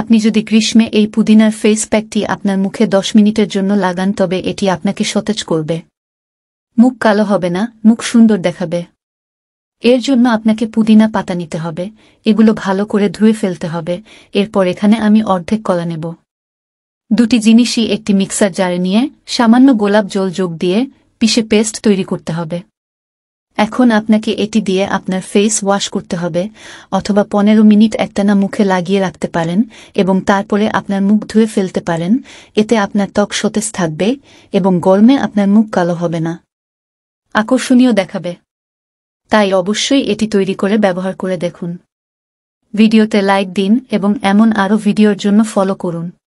আপনি যদি গ্রীষ্মে এই পুদিনার ফেস প্যাকটি আপনার মুখে দশ মিনিটের জন্য লাগান তবে এটি আপনাকে সতেজ করবে মুখ কালো হবে না মুখ সুন্দর দেখাবে এর জন্য আপনাকে পুদিনা পাতা নিতে হবে এগুলো ভালো করে ধুয়ে ফেলতে হবে এরপর এখানে আমি অর্ধেক কলা নেব দুটি জিনিসই একটি মিক্সার জারে নিয়ে সামান্য গোলাপ জল যোগ দিয়ে পিষে পেস্ট তৈরি করতে হবে এখন আপনাকে এটি দিয়ে আপনার ফেস ওয়াশ করতে হবে অথবা পনেরো মিনিট একটানা মুখে লাগিয়ে রাখতে পারেন এবং তারপরে আপনার মুখ ধুয়ে ফেলতে পারেন এতে আপনার ত্বক সতেজ থাকবে এবং গরমে আপনার মুখ কালো হবে না আকর্ষণীয় দেখাবে তাই অবশ্যই এটি তৈরি করে ব্যবহার করে দেখুন ভিডিওতে লাইক দিন এবং এমন আরও ভিডিওর জন্য ফলো করুন